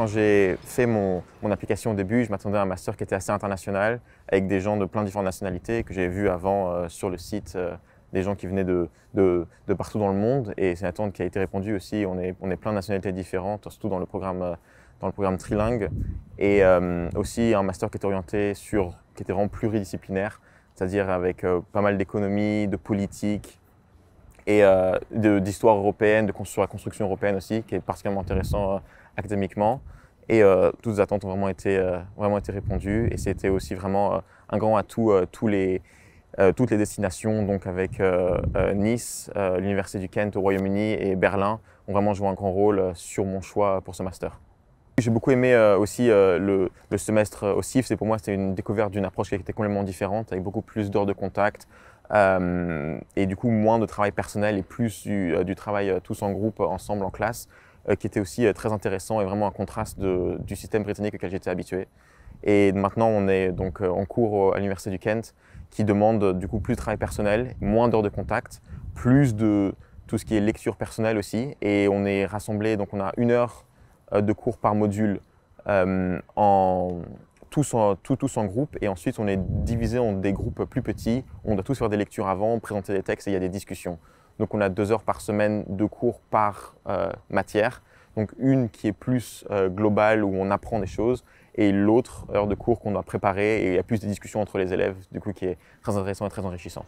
quand j'ai fait mon, mon, application au début, je m'attendais à un master qui était assez international, avec des gens de plein de différentes nationalités que j'avais vu avant euh, sur le site, euh, des gens qui venaient de, de, de, partout dans le monde. Et c'est une attente qui a été répondue aussi. On est, on est plein de nationalités différentes, surtout dans le programme, euh, dans le programme trilingue. Et aussi un master qui était orienté sur, qui était vraiment pluridisciplinaire, c'est-à-dire avec pas mal d'économie, de politique, et euh, d'histoire européenne, de la construction européenne aussi, qui est particulièrement intéressant euh, académiquement. Et euh, toutes les attentes ont vraiment été, vraiment été répondues. Et c'était aussi vraiment un grand atout tous les, toutes les destinations, donc avec Nice, l'Université du Kent au Royaume-Uni et Berlin, ont vraiment joué un grand rôle sur mon choix pour ce master. J'ai beaucoup aimé aussi le, le semestre au CIF. Pour moi, c'était une découverte d'une approche qui était complètement différente, avec beaucoup plus d'heures de contact, euh, et du coup, moins de travail personnel et plus du, euh, travail euh, tous en groupe, ensemble, en classe, qui était aussi très intéressant et vraiment un contraste du système britannique auquel j'étais habitué. Et maintenant, on est donc en cours à l'Université du Kent, qui demande du coup plus de travail personnel, moins d'heures de contact, plus de tout ce qui est lecture personnelle aussi. Et on est rassemblés, donc on a une heure de cours par module en, tous en, groupe et ensuite on est divisé en des groupes plus petits. On doit tous faire des lectures avant, présenter des textes et il y a des discussions. Donc on a deux heures par semaine de cours par euh, matière. Donc une qui est plus euh, globale où on apprend des choses et l'autre heure de cours qu'on doit préparer et il y a plus de discussions entre les élèves, du coup qui est très intéressant et très enrichissant.